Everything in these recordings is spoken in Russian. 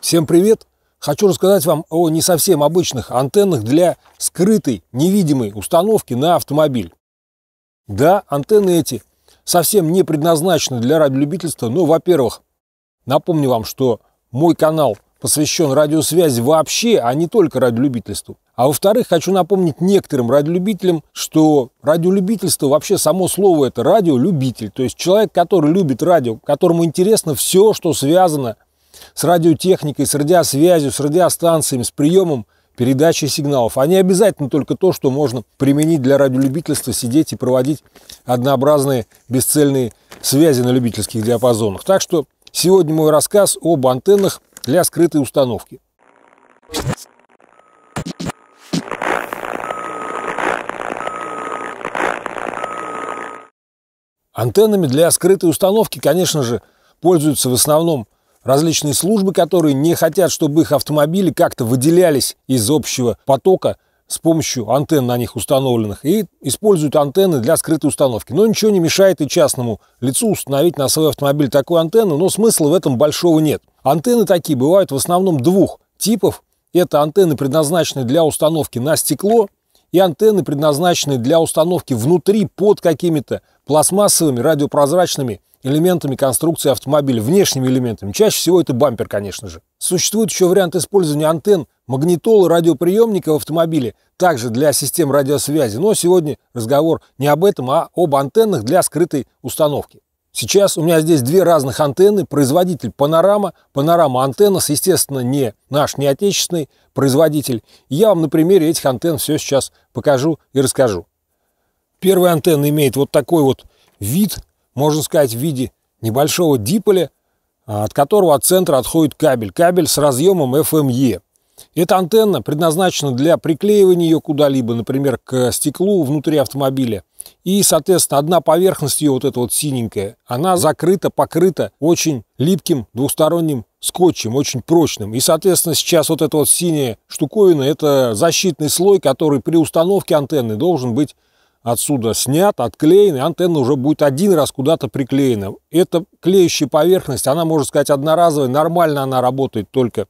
Всем привет! Хочу рассказать вам о не совсем обычных антеннах для скрытой, невидимой установки на автомобиль. Да, антенны эти совсем не предназначены для радиолюбительства, но, во-первых, напомню вам, что мой канал посвящен радиосвязи вообще, а не только радиолюбительству. А во-вторых, хочу напомнить некоторым радиолюбителям, что радиолюбительство, вообще само слово это радиолюбитель, то есть человек, который любит радио, которому интересно все, что связано с радиотехникой, с радиосвязью, с радиостанциями, с приемом передачи сигналов. Они а обязательно только то, что можно применить для радиолюбительства, сидеть и проводить однообразные бесцельные связи на любительских диапазонах. Так что сегодня мой рассказ об антеннах для скрытой установки. Антеннами для скрытой установки, конечно же, пользуются в основном различные службы, которые не хотят, чтобы их автомобили как-то выделялись из общего потока с помощью антенн на них установленных и используют антенны для скрытой установки. Но ничего не мешает и частному лицу установить на свой автомобиль такую антенну, но смысла в этом большого нет. Антенны такие бывают в основном двух типов. Это антенны, предназначенные для установки на стекло, и антенны, предназначенные для установки внутри под какими-то пластмассовыми радиопрозрачными элементами конструкции автомобиля, внешними элементами. Чаще всего это бампер, конечно же. Существует еще вариант использования антенн, магнитола, радиоприемника в автомобиле, также для систем радиосвязи. Но сегодня разговор не об этом, а об антеннах для скрытой установки. Сейчас у меня здесь две разных антенны. Производитель Панорама. Панорама Антеннас, естественно, не наш, не отечественный производитель. я вам на примере этих антенн все сейчас покажу и расскажу. Первая антенна имеет вот такой вот вид – можно сказать, в виде небольшого диполя, а, от которого от центра отходит кабель. Кабель с разъемом FME. Эта антенна предназначена для приклеивания ее куда-либо, например, к стеклу внутри автомобиля. И, соответственно, одна поверхность ее, вот эта вот синенькая, она закрыта, покрыта очень липким двусторонним скотчем, очень прочным. И, соответственно, сейчас вот эта вот синяя штуковина – это защитный слой, который при установке антенны должен быть отсюда снят, отклеен, и антенна уже будет один раз куда-то приклеена. Эта клеящая поверхность, она, можно сказать, одноразовая, нормально она работает только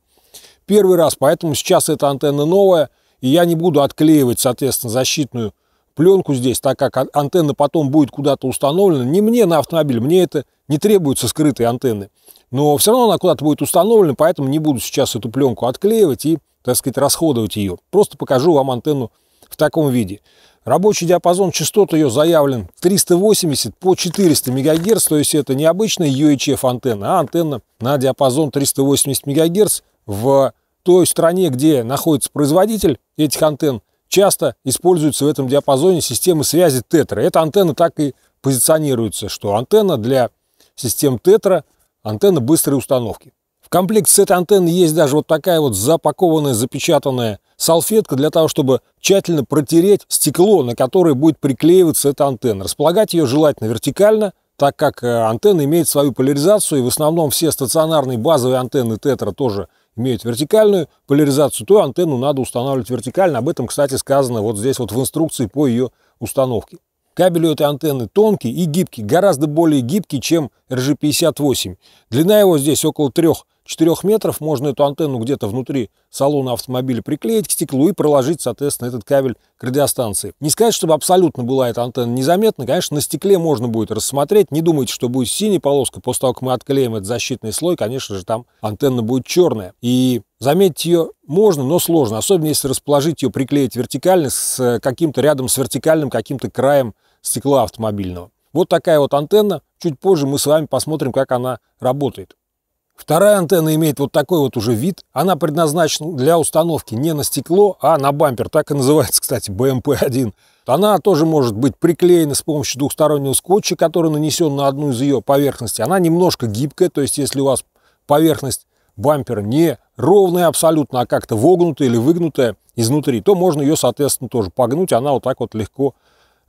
первый раз, поэтому сейчас эта антенна новая, и я не буду отклеивать, соответственно, защитную пленку здесь, так как антенна потом будет куда-то установлена. Не мне на автомобиль, мне это не требуется скрытой антенны. Но все равно она куда-то будет установлена, поэтому не буду сейчас эту пленку отклеивать и, так сказать, расходовать ее. Просто покажу вам антенну в таком виде. Рабочий диапазон частот ее заявлен 380 по 400 МГц, то есть это не обычная UHF антенна, а антенна на диапазон 380 МГц в той стране, где находится производитель этих антенн, часто используются в этом диапазоне системы связи тетра. Эта антенна так и позиционируется, что антенна для систем тетра, антенна быстрой установки комплект с этой антенны есть даже вот такая вот запакованная, запечатанная салфетка для того, чтобы тщательно протереть стекло, на которое будет приклеиваться эта антенна. Располагать ее желательно вертикально, так как э, антенна имеет свою поляризацию, и в основном все стационарные базовые антенны тетра тоже имеют вертикальную поляризацию, то антенну надо устанавливать вертикально. Об этом, кстати, сказано вот здесь вот в инструкции по ее установке. Кабель у этой антенны тонкий и гибкий, гораздо более гибкий, чем RG58. Длина его здесь около 3 4 метров можно эту антенну где-то внутри салона автомобиля приклеить к стеклу и проложить, соответственно, этот кабель к радиостанции. Не сказать, чтобы абсолютно была эта антенна незаметна. Конечно, на стекле можно будет рассмотреть. Не думайте, что будет синяя полоска. После того, как мы отклеим этот защитный слой, конечно же, там антенна будет черная. И Заметить ее можно, но сложно, особенно если расположить ее, приклеить вертикально с э, каким-то рядом с вертикальным каким-то краем стекла автомобильного. Вот такая вот антенна. Чуть позже мы с вами посмотрим, как она работает. Вторая антенна имеет вот такой вот уже вид. Она предназначена для установки не на стекло, а на бампер. Так и называется, кстати, bmp 1 эм Она тоже может быть приклеена с помощью двухстороннего скотча, который нанесен на одну из ее поверхностей. Она немножко гибкая, то есть если у вас поверхность бампера не ровная абсолютно, а как-то вогнутая или выгнутая изнутри, то можно ее, соответственно, тоже погнуть. Она вот так вот легко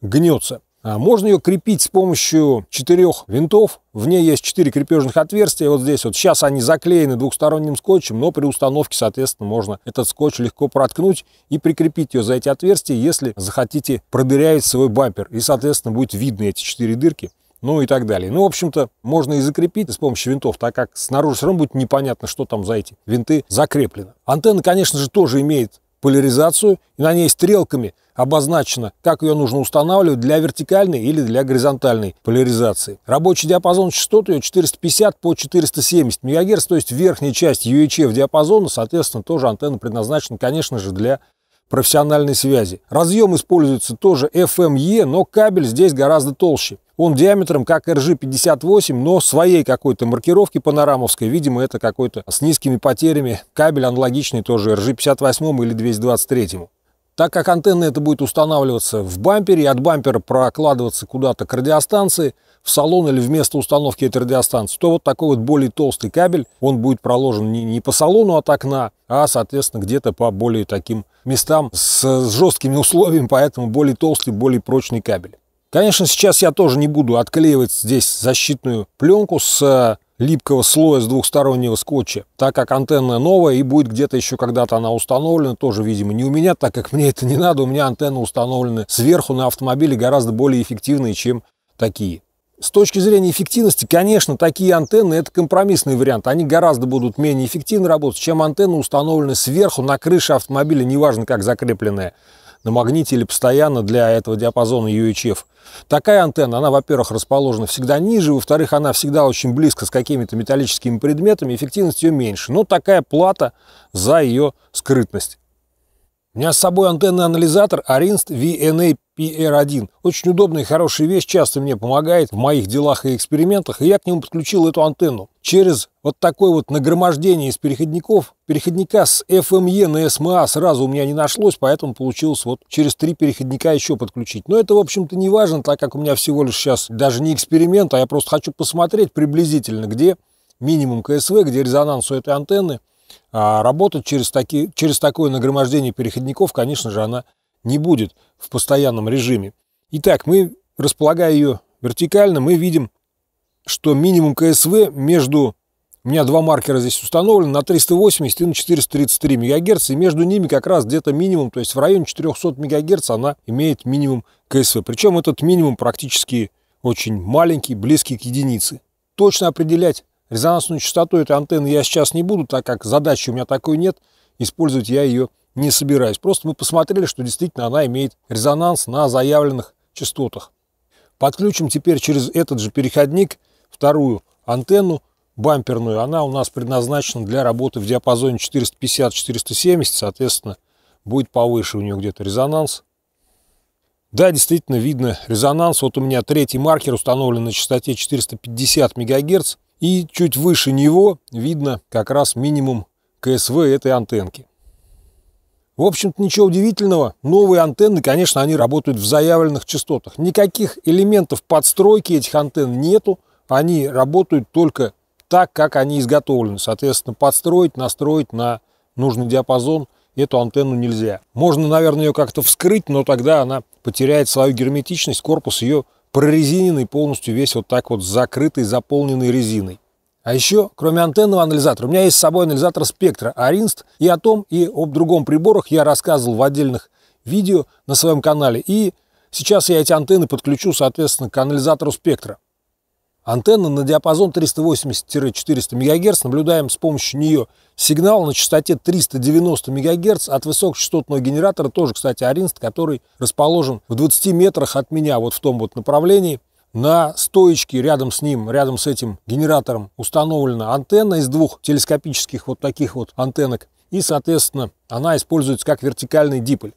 гнется. А можно ее крепить с помощью четырех винтов. В ней есть четыре крепежных отверстия. Вот здесь вот сейчас они заклеены двухсторонним скотчем, но при установке, соответственно, можно этот скотч легко проткнуть и прикрепить ее за эти отверстия, если захотите продырять свой бампер. И, соответственно, будет видно эти четыре дырки ну и так далее. Ну, в общем-то, можно и закрепить с помощью винтов, так как снаружи все равно будет непонятно, что там за эти винты закреплено. Антенна, конечно же, тоже имеет поляризацию, и на ней стрелками обозначено, как ее нужно устанавливать для вертикальной или для горизонтальной поляризации. Рабочий диапазон частот ее 450 по 470 МГц, то есть верхняя часть UHF диапазона, соответственно, тоже антенна предназначена, конечно же, для профессиональной связи. Разъем используется тоже FME, эм но кабель здесь гораздо толще. Он диаметром как RG58, но своей какой-то маркировки панорамовской. Видимо, это какой-то с низкими потерями кабель аналогичный тоже RG58 или 223. Так как антенна это будет устанавливаться в бампере, и от бампера прокладываться куда-то к радиостанции, в салон или вместо установки этой радиостанции, то вот такой вот более толстый кабель, он будет проложен не, не по салону от окна, а, соответственно, где-то по более таким местам с, с жесткими условиями, поэтому более толстый, более прочный кабель. Конечно, сейчас я тоже не буду отклеивать здесь защитную пленку с липкого слоя с двухстороннего скотча, так как антенна новая и будет где-то еще когда-то она установлена, тоже, видимо, не у меня, так как мне это не надо, у меня антенны установлены сверху на автомобиле гораздо более эффективные, чем такие. С точки зрения эффективности, конечно, такие антенны – это компромиссный вариант. Они гораздо будут менее эффективно работать, чем антенны, установленные сверху на крыше автомобиля, неважно как закрепленная намагнитили постоянно для этого диапазона UHF. Такая антенна, она, во-первых, расположена всегда ниже, во-вторых, она всегда очень близко с какими-то металлическими предметами, эффективность ее меньше. Но такая плата за ее скрытность. У меня с собой антенный анализатор Arinst VNA PR1. Очень удобная и хорошая вещь, часто мне помогает в моих делах и экспериментах, и я к нему подключил эту антенну через вот такой вот нагромождение из переходников. Переходника с FME на SMA сразу у меня не нашлось, поэтому получилось вот через три переходника еще подключить. Но это, в общем-то, не важно, так как у меня всего лишь сейчас даже не эксперимент, а я просто хочу посмотреть приблизительно, где минимум КСВ, где резонанс у этой антенны. А работать через, таки, через такое нагромождение переходников, конечно же, она не будет в постоянном режиме. Итак, мы, располагая ее вертикально, мы видим, что минимум КСВ между у меня два маркера здесь установлены на 380 и на 433 МГц, и между ними как раз где-то минимум, то есть в районе 400 МГц она имеет минимум КСВ. Причем этот минимум практически очень маленький, близкий к единице. Точно определять резонансную частоту этой антенны я сейчас не буду, так как задачи у меня такой нет, использовать я ее не собираюсь. Просто мы посмотрели, что действительно она имеет резонанс на заявленных частотах. Подключим теперь через этот же переходник вторую антенну бамперную, она у нас предназначена для работы в диапазоне 450-470, соответственно, будет повыше у нее где-то резонанс. Да, действительно видно резонанс. Вот у меня третий маркер установлен на частоте 450 МГц. И чуть выше него видно как раз минимум КСВ этой антенки. В общем-то, ничего удивительного. Новые антенны, конечно, они работают в заявленных частотах. Никаких элементов подстройки этих антенн нету. Они работают только так, как они изготовлены. Соответственно, подстроить, настроить на нужный диапазон эту антенну нельзя. Можно, наверное, ее как-то вскрыть, но тогда она потеряет свою герметичность, корпус ее прорезиненный полностью, весь вот так вот закрытый, заполненный резиной. А еще, кроме антенного анализатора, у меня есть с собой анализатор спектра Аринст. И о том, и об другом приборах я рассказывал в отдельных видео на своем канале. И сейчас я эти антенны подключу, соответственно, к анализатору спектра. Антенна на диапазон 380-400 МГц. Наблюдаем с помощью нее сигнал на частоте 390 МГц от высокочастотного генератора, тоже, кстати, Аринст, который расположен в 20 метрах от меня, вот в том вот направлении. На стоечке рядом с ним, рядом с этим генератором установлена антенна из двух телескопических вот таких вот антеннок. И, соответственно, она используется как вертикальный диполь.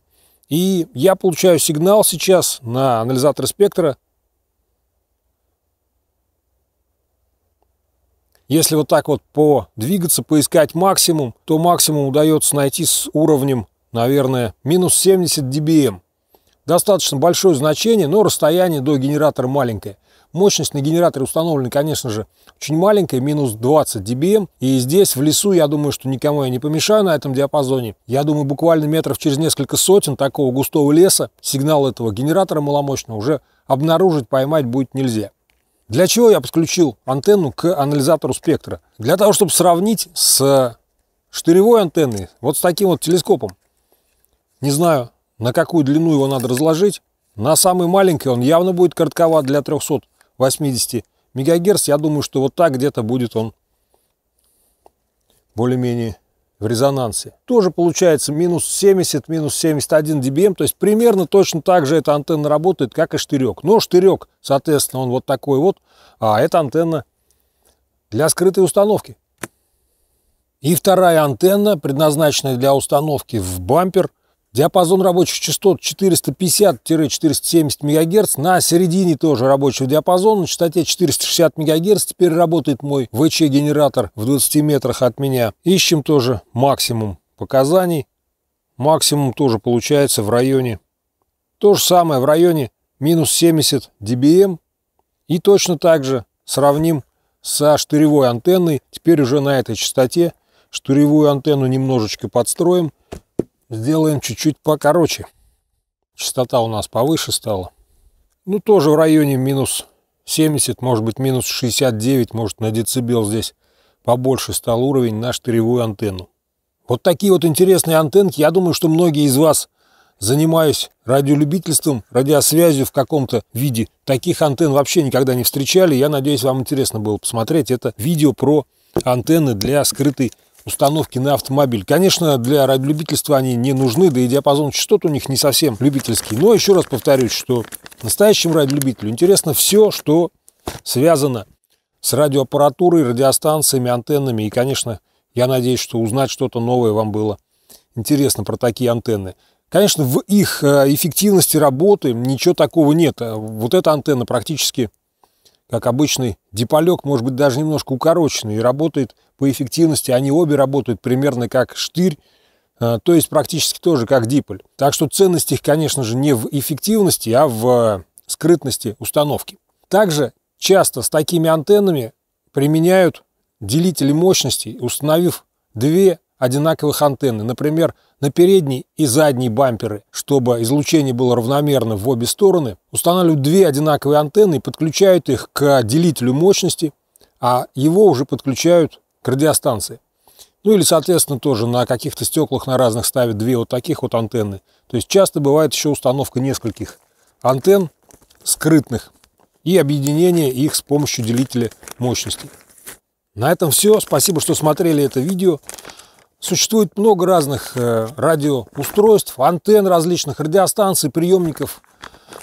И я получаю сигнал сейчас на анализатор спектра Если вот так вот подвигаться, поискать максимум, то максимум удается найти с уровнем, наверное, минус 70 dBm. Достаточно большое значение, но расстояние до генератора маленькое. Мощность на генераторе установлена, конечно же, очень маленькая, минус 20 dBm. И здесь, в лесу, я думаю, что никому я не помешаю на этом диапазоне. Я думаю, буквально метров через несколько сотен такого густого леса сигнал этого генератора маломощного уже обнаружить, поймать будет нельзя. Для чего я подключил антенну к анализатору спектра? Для того, чтобы сравнить с штыревой антенной, вот с таким вот телескопом. Не знаю, на какую длину его надо разложить. На самый маленький он явно будет коротковат для 380 мегагерц. Я думаю, что вот так где-то будет он более-менее в резонансе. Тоже получается минус 70, минус 71 dBm. То есть примерно точно так же эта антенна работает, как и штырек. Но штырек, соответственно, он вот такой вот, а эта антенна для скрытой установки. И вторая антенна, предназначенная для установки в бампер – Диапазон рабочих частот 450-470 МГц. На середине тоже рабочего диапазона, на частоте 460 МГц. Теперь работает мой ВЧ-генератор в 20 метрах от меня. Ищем тоже максимум показаний. Максимум тоже получается в районе. То же самое в районе минус 70 dBm. И точно так же сравним со штыревой антенной. Теперь уже на этой частоте штыревую антенну немножечко подстроим – сделаем чуть-чуть покороче. Частота у нас повыше стала. Ну, тоже в районе минус 70, может быть, минус 69, может, на децибел здесь побольше стал уровень на штыревую антенну. Вот такие вот интересные антенки. Я думаю, что многие из вас, занимаюсь радиолюбительством, радиосвязью в каком-то виде, таких антенн вообще никогда не встречали. Я надеюсь, вам интересно было посмотреть это видео про антенны для скрытой установки на автомобиль. Конечно, для радиолюбительства они не нужны, да и диапазон частот у них не совсем любительский. Но еще раз повторюсь, что настоящему радиолюбителю интересно все, что связано с радиоаппаратурой, радиостанциями, антеннами. И, конечно, я надеюсь, что узнать что-то новое вам было интересно про такие антенны. Конечно, в их э, эффективности работы ничего такого нет. А вот эта антенна практически, как обычный диполек, может быть, даже немножко укороченный и работает по эффективности они обе работают примерно как штырь, а, то есть практически тоже как диполь. Так что ценность их, конечно же, не в эффективности, а в скрытности установки. Также часто с такими антеннами применяют делители мощности, установив две одинаковых антенны, например, на передний и задний бамперы, чтобы излучение было равномерно в обе стороны, устанавливают две одинаковые антенны и подключают их к делителю мощности, а его уже подключают к радиостанции. Ну или, соответственно, тоже на каких-то стеклах на разных ставят две вот таких вот антенны. То есть часто бывает еще установка нескольких антенн скрытных и объединение их с помощью делителя мощности. На этом все. Спасибо, что смотрели это видео. Существует много разных э, радиоустройств, антенн различных, радиостанций, приемников,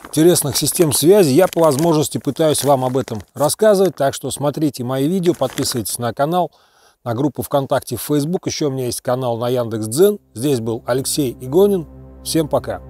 интересных систем связи. Я по возможности пытаюсь вам об этом рассказывать, так что смотрите мои видео, подписывайтесь на канал на группу ВКонтакте в Фейсбук. Еще у меня есть канал на Яндекс.Дзен. Здесь был Алексей Игонин. Всем пока.